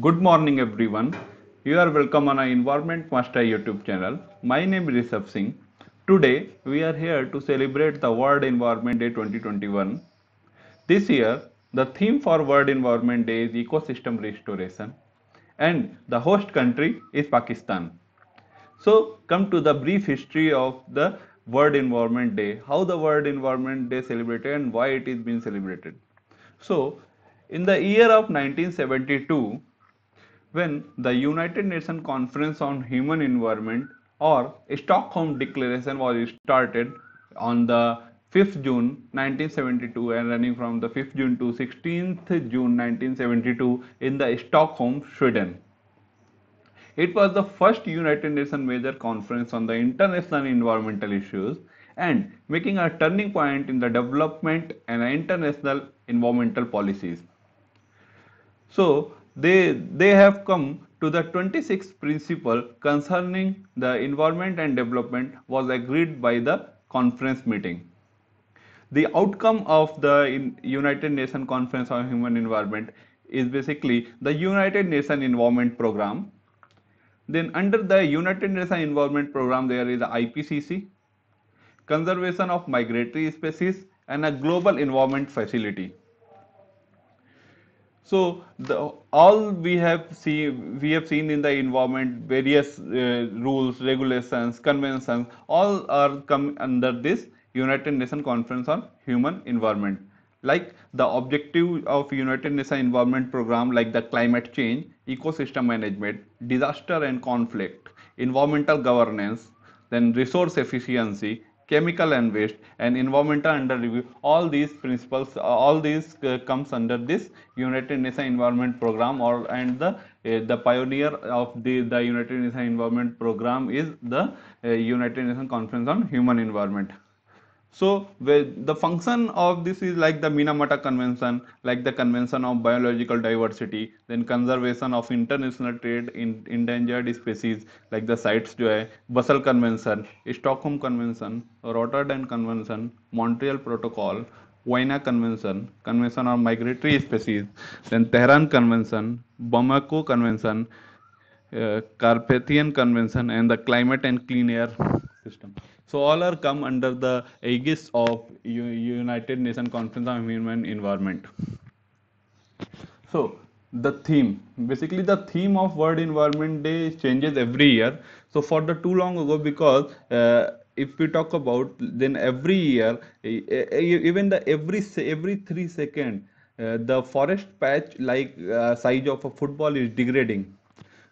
Good morning everyone. You are welcome on our Environment Master YouTube channel. My name is Rishabh Singh. Today we are here to celebrate the World Environment Day 2021. This year the theme for World Environment Day is ecosystem restoration and the host country is Pakistan. So come to the brief history of the World Environment Day, how the World Environment Day celebrated and why it is being celebrated. So in the year of 1972 when the United Nations Conference on Human Environment or Stockholm Declaration was started on the 5th June 1972 and running from the 5th June to 16th June 1972 in the Stockholm, Sweden. It was the first United Nations major conference on the international environmental issues and making a turning point in the development and international environmental policies. So, they, they have come to the 26th principle concerning the environment and development was agreed by the conference meeting. The outcome of the United Nations Conference on Human Environment is basically the United Nations Environment Program. Then under the United Nations Environment Program, there is the IPCC, conservation of migratory species and a global environment facility. So the, all we have seen we have seen in the environment various uh, rules, regulations, conventions, all are come under this United Nations Conference on Human Environment. Like the objective of United Nations Environment Program, like the climate change, ecosystem management, disaster and conflict, environmental governance, then resource efficiency, chemical and waste and environmental under review all these principles uh, all these uh, comes under this united nations environment program or and the uh, the pioneer of the the united nations environment program is the uh, united nations conference on human environment so the, function of this is like the Minamata Convention, like the Convention of Biological Diversity, then Conservation of International Trade in Endangered Species, like the sites jo Basel Convention, Stockholm Convention, Rotterdam Convention, Montreal Protocol, Vienna Convention, Convention on Migratory Species, then Tehran Convention, Bamako Convention, uh, Carpathian Convention, and the Climate and Clean Air System. So all are come under the aegis of U United Nations Conference on Human Environment. So the theme basically the theme of World Environment Day changes every year. So for the too long ago because uh, if we talk about then every year even the every every three second uh, the forest patch like uh, size of a football is degrading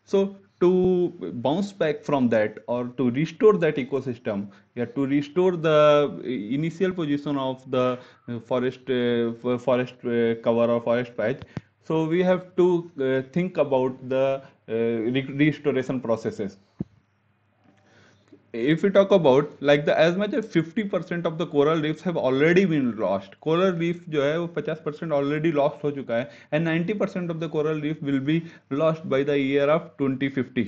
so to bounce back from that or to restore that ecosystem yeah, to restore the initial position of the forest uh, forest uh, cover or forest patch so we have to uh, think about the uh, restoration processes if we talk about like the as much as 50% of the coral reefs have already been lost coral reef जो है वो 50% already lost हो चुका है and 90% of the coral reef will be lost by the year of 2050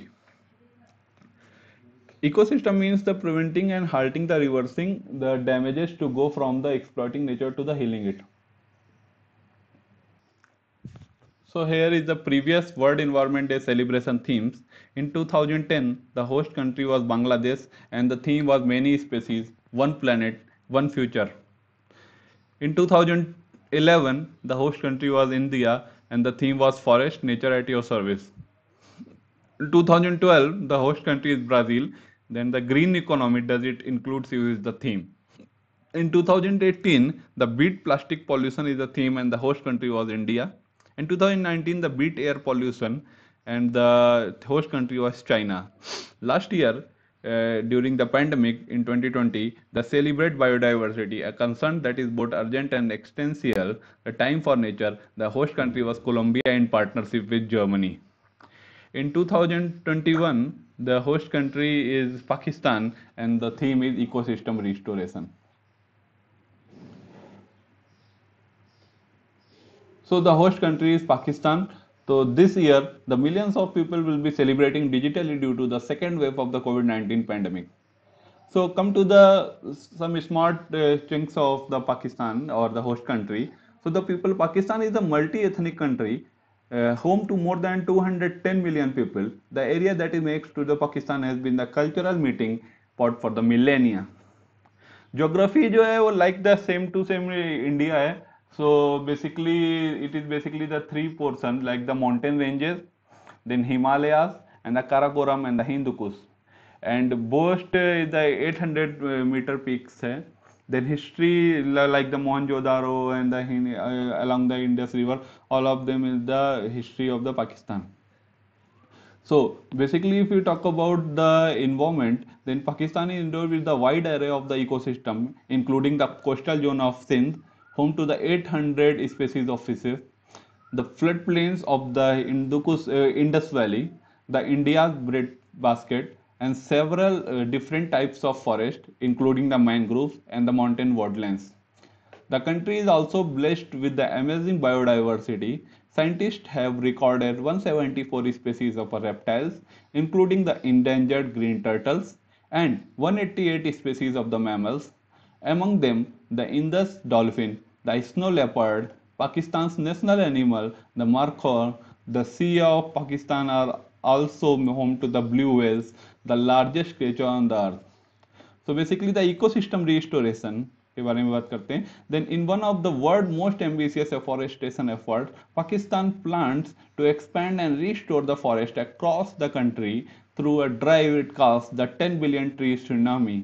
ecosystem means the preventing and halting the reversing the damages to go from the exploiting nature to the healing it So here is the previous World Environment Day celebration themes. In 2010, the host country was Bangladesh and the theme was many species, one planet, one future. In 2011, the host country was India and the theme was forest, nature at your service. In 2012, the host country is Brazil. Then the green economy, does it Include you is the theme. In 2018, the beat plastic pollution is the theme and the host country was India. In 2019, the beat air pollution and the host country was China. Last year, uh, during the pandemic in 2020, the Celebrate Biodiversity, a concern that is both urgent and existential, the time for nature, the host country was Colombia in partnership with Germany. In 2021, the host country is Pakistan and the theme is ecosystem restoration. So the host country is Pakistan. So this year, the millions of people will be celebrating digitally due to the second wave of the COVID-19 pandemic. So come to the some smart uh, of the Pakistan or the host country. So the people, Pakistan is a multi-ethnic country, uh, home to more than 210 million people. The area that is next to the Pakistan has been the cultural meeting pot for the millennia. Geography जो है वो like the same to same India है. So basically, it is basically the three portions like the mountain ranges, then Himalayas, and the Karakoram and the Hindu Kush. And boast is the 800 uh, meter peaks. Eh? Then history like the Mohenjo-daro and the uh, along the Indus River, all of them is the history of the Pakistan. So basically, if you talk about the environment, then Pakistan is endowed with the wide array of the ecosystem, including the coastal zone of Sindh home to the 800 species of fishes. The floodplains of the Indukus, uh, Indus Valley, the India Great Basket, and several uh, different types of forest, including the mangroves and the mountain woodlands. The country is also blessed with the amazing biodiversity. Scientists have recorded 174 species of reptiles, including the endangered green turtles and 188 species of the mammals, among them, the Indus dolphin, the snow leopard, Pakistan's national animal, the markhor, the sea of Pakistan are also home to the blue whales, the largest creature on the earth. So basically the ecosystem restoration के बारे में बात करते हैं then in one of the world most ambitious afforestation effort Pakistan plans to expand and restore the forest across the country through a drive it cast the ten billion tree tsunami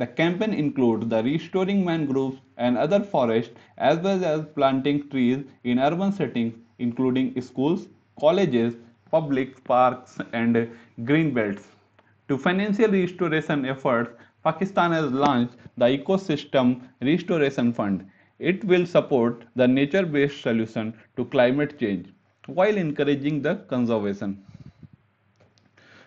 the campaign includes the restoring mangroves and other forests as well as planting trees in urban settings including schools, colleges, public parks and green belts. To financial restoration efforts, Pakistan has launched the Ecosystem Restoration Fund. It will support the nature-based solution to climate change while encouraging the conservation.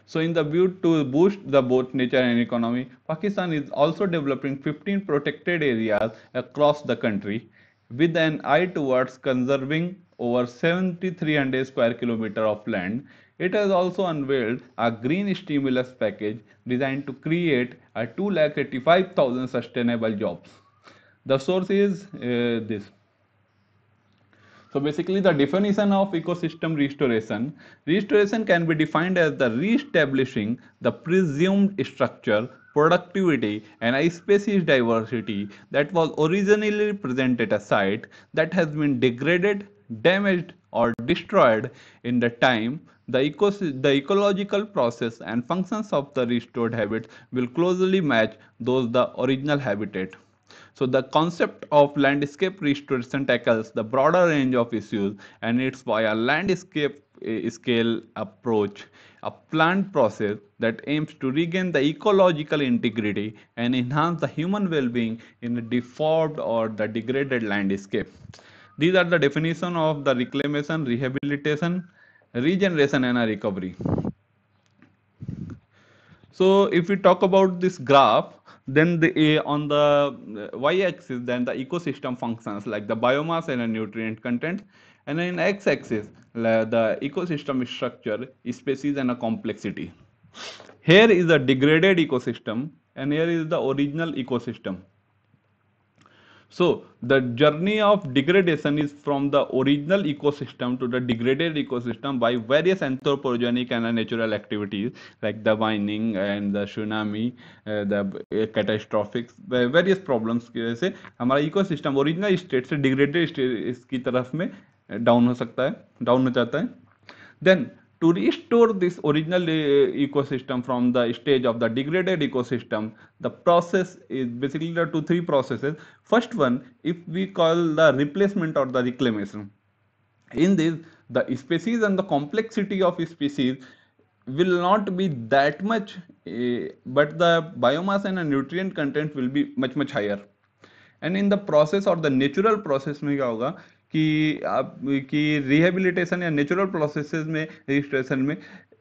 So in the view to boost the both nature and economy, Pakistan is also developing 15 protected areas across the country with an eye towards conserving over 7300 square kilometer of land. It has also unveiled a green stimulus package designed to create a 2,85,000 sustainable jobs. The source is uh, this. So basically the definition of ecosystem restoration, restoration can be defined as the re-establishing the presumed structure, productivity and species diversity that was originally present at a site that has been degraded, damaged or destroyed in the time the, eco the ecological process and functions of the restored habitat will closely match those the original habitat. So the concept of landscape restoration tackles the broader range of issues and it's via landscape eh, scale approach a planned process that aims to regain the ecological integrity and enhance the human well-being in a deformed or the degraded landscape these are the definition of the reclamation rehabilitation regeneration and recovery so if we talk about this graph then the, eh, on the eh, y-axis, then the ecosystem functions like the biomass and the nutrient content. And in x-axis, the ecosystem structure, species and a complexity. Here is the degraded ecosystem and here is the original ecosystem. So the journey of degradation is from the original ecosystem to the degraded ecosystem by various anthropogenic and natural activities like the mining and the tsunami, uh, the uh, catastrophic various problems ki wajah se hamara ecosystem original state se degraded state iski taraf mein down ho sakta hai down ho jata hai then to restore this original uh, ecosystem from the stage of the degraded ecosystem the process is basically there are two three processes first one if we call the replacement or the reclamation in this the species and the complexity of species will not be that much uh, but the biomass and the nutrient content will be much much higher and in the process or the natural process में क्या होगा कि आप कि rehabilitation या natural processes में registration में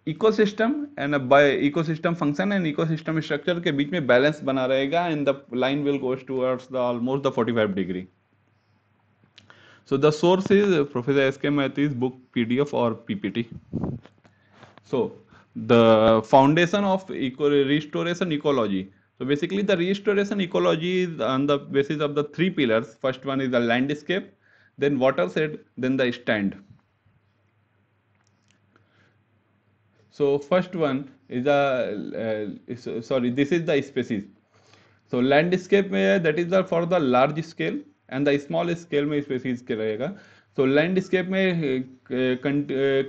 ecosystem and by ecosystem function and ecosystem structure के बीच में बैलेंस बना रहेगा and the line will goes towards the almost the 45 degree so the source is professor S K मैथीज बुक पीडीएफ और PPT so the foundation of eco restoration ecology so basically the restoration ecology is on the basis of the three pillars first one is the landscape then said, then the stand. So first one is a uh, sorry this is the species. So landscape में uh, that is the for the large scale and the small scale में species रहेगा so landscape में uh, uh,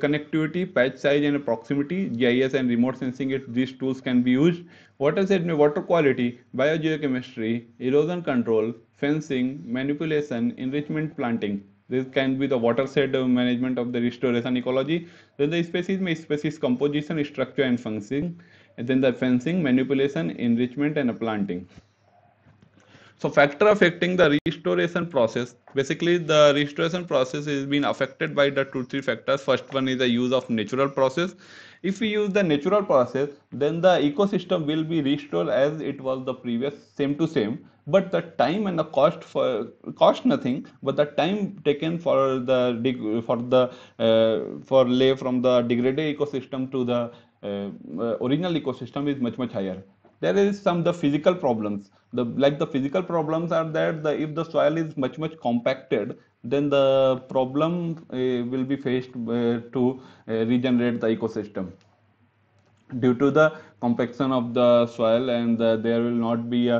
connectivity, patch size and proximity, GIS and remote sensing, these tools can be used. Water set में water quality, biogeochemistry, erosion control, fencing, manipulation, enrichment planting. This can be the water set management of the restoration ecology. Then the species में species composition, structure and function. And then the fencing, manipulation, enrichment and planting. So factor affecting the restoration process, basically the restoration process is being affected by the two, three factors. First one is the use of natural process. If we use the natural process, then the ecosystem will be restored as it was the previous same to same. But the time and the cost for cost nothing, but the time taken for the dig for the uh, for lay from the degraded ecosystem to the uh, uh original ecosystem is much much higher there is some the physical problems the like the physical problems are that the, if the soil is much much compacted then the problem uh, will be faced uh, to uh, regenerate the ecosystem due to the compaction of the soil and there will not be a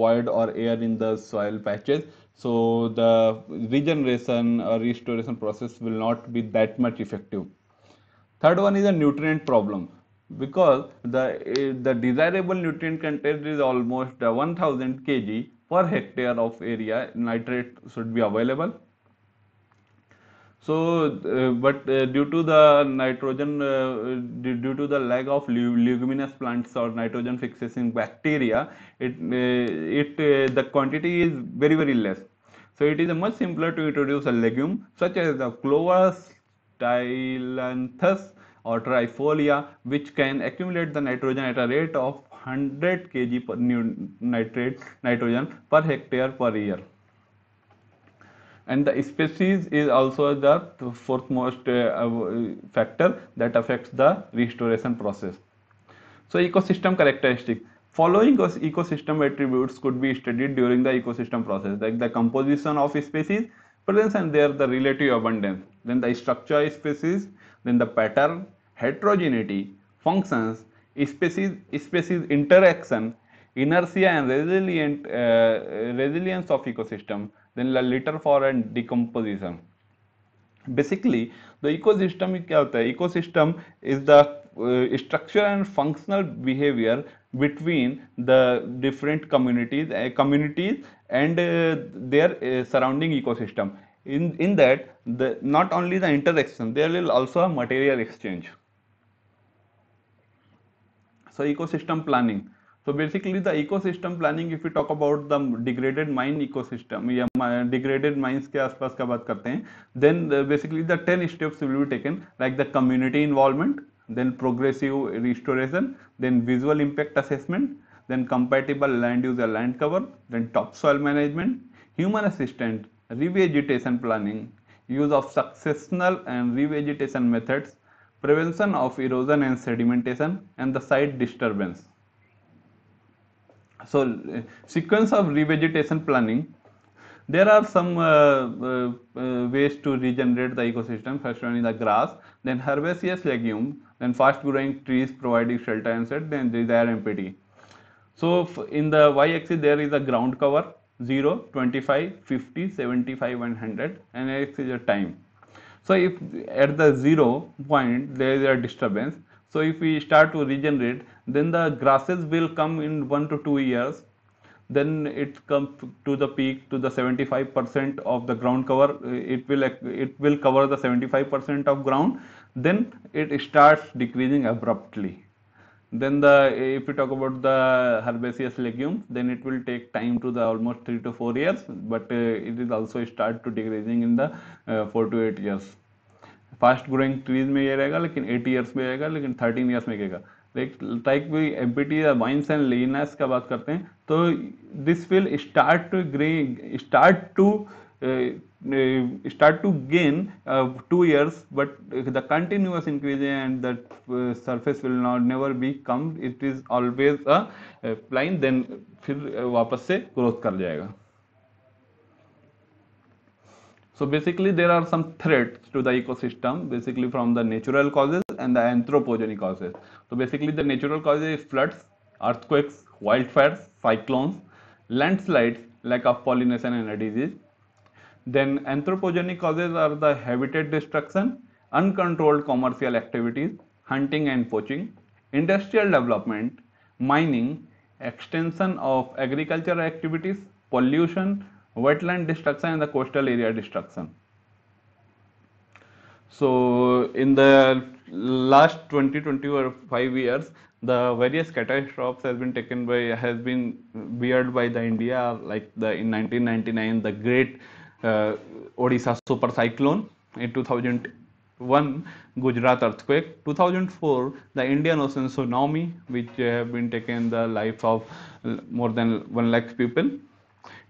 void or air in the soil patches so the regeneration or restoration process will not be that much effective third one is a nutrient problem because the, eh, the desirable nutrient content is almost uh, 1000 kg per hectare of area nitrate should be available. So, uh, but uh, due to the nitrogen, uh, due to the lack of leguminous plants or nitrogen fixing bacteria, it it the quantity is very very less. So it is much simpler to introduce a legume such as the Clover stylanthus or trifolia which can accumulate the nitrogen at a rate of 100 kg per nitrate nitrogen per hectare per year and the species is also the fourth most uh, uh factor that affects the restoration process. So ecosystem characteristic. Following ecosystem attributes could be studied during the ecosystem process like the composition of species, presence and their the relative abundance, then the structure of species, then the pattern, heterogeneity, functions, species, species interaction, inertia and resilient, uh, resilience of ecosystem, then litter for and decomposition. Basically, the ecosystem uh, Ecosystem is the uh, structure and functional behavior between the different communities, uh, communities and uh, their uh, surrounding ecosystem. In in that, the not only the interaction, there will also a material exchange so ecosystem planning so basically the ecosystem planning if we talk about the degraded mine ecosystem या degraded mines के आसपास का बात करते हैं then basically the 10 steps will be taken like the community involvement then progressive restoration then visual impact assessment then compatible land use or land cover then topsoil management human assistance revegetation planning use of successional and revegetation methods prevention of erosion and sedimentation and the site disturbance. So, sequence of revegetation planning, there are some uh, uh, uh, ways to regenerate the ecosystem, first one is the grass, then herbaceous legume, then fast growing trees providing shelter and shade, then desired MPT. So, in the y axis there is a ground cover 0, 25, 50, 75 100 and x is the time. So if at the zero point there is a disturbance, so if we start to regenerate, then the grasses will come in one to two years. Then it comes to the peak to the 75% of the ground cover. It will it will cover the 75% of ground. Then it starts decreasing abruptly. then the if you talk about the herbaceous legumes then it will take time to the almost 3 to 4 years but uh, it is also start to degrading in the uh, 4 to 8 years fast growing trees में ये रहेगा लेकिन 8 years में रहेगा लेकिन 13 years में गिरेगा like we M P T vines and लीनास का बात करते हैं तो this will start to grey start to start to gain two years but the continuous increase and that surface will not never be come it is always a line then फिर वापस से growth कर जाएगा so basically there are some threats to the ecosystem basically from the natural causes and the anthropogenic causes so basically the natural causes is floods earthquakes wildfires cyclones landslides lack of pollination and disease Then anthropogenic causes are the habitat destruction, uncontrolled commercial activities, hunting and poaching, industrial development, mining, extension of agricultural activities, pollution, wetland destruction and the coastal area destruction. So in the last 20, 25 years, the various catastrophes has been taken by, has been beared by the India, like the in 1999, the great uh, Odisha super cyclone in 2001 Gujarat earthquake 2004 the Indian Ocean tsunami which have been taken the life of more than 1 lakh people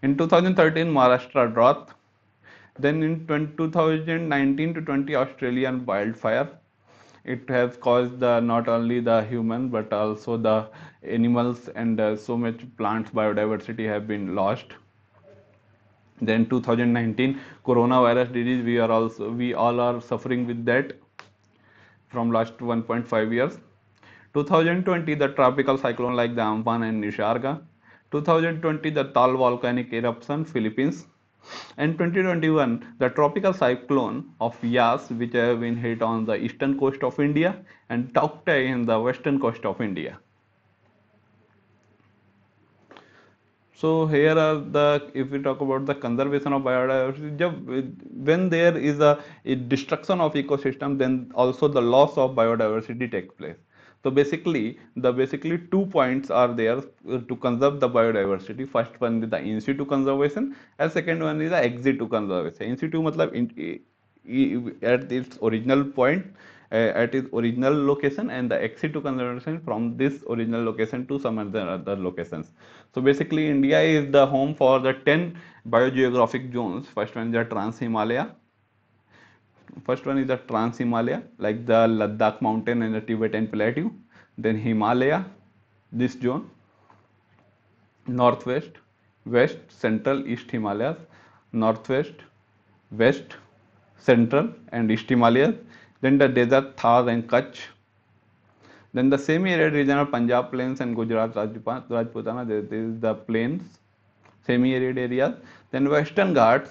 in 2013 Maharashtra drought then in 2019 to 20 Australian wildfire it has caused the, not only the human but also the animals and uh, so much plants biodiversity have been lost then 2019 coronavirus disease we are also we all are suffering with that from last 1.5 years 2020 the tropical cyclone like the amphan and nisharga 2020 the tal volcanic eruption philippines and 2021 the tropical cyclone of yas which have been hit on the eastern coast of india and tauktae in the western coast of india So here are the if we talk about the conservation of biodiversity, when there is a, a destruction of ecosystem, then also the loss of biodiversity takes place. So basically, the basically two points are there uh, to conserve the biodiversity. First one is the in-situ conservation, and second one is the exit to conservation. In-situ मतलब at its original point uh, at its original location and the exit to concentration from this original location to some other, other locations. So basically India is the home for the 10 biogeographic zones. First one is the Trans-Himalaya. First one is the Trans-Himalaya like the Ladakh mountain and the Tibetan plateau. Then Himalaya, this zone, northwest, west, central, east Himalayas, northwest, west, central and east Himalayas then the desert Thar and Kutch, then the semi-arid region of Punjab plains and Gujarat Rajputana, this is the plains, semi-arid areas, then Western Ghats.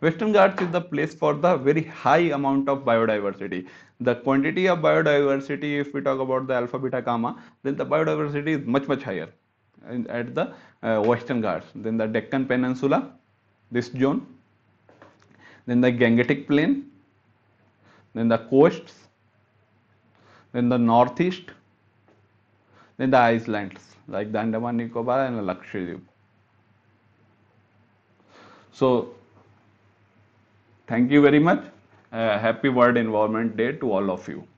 Western Ghats is the place for the very high amount of biodiversity. The quantity of biodiversity, if we talk about the alpha, beta, gamma, then the biodiversity is much, much higher at the uh, Western Ghats. Then the Deccan Peninsula, this zone, then the Gangetic Plain, then the coasts, then the northeast, then the islands like the Andaman Nicobar and Lakshadweep. So, thank you very much. Uh, happy World Environment Day to all of you.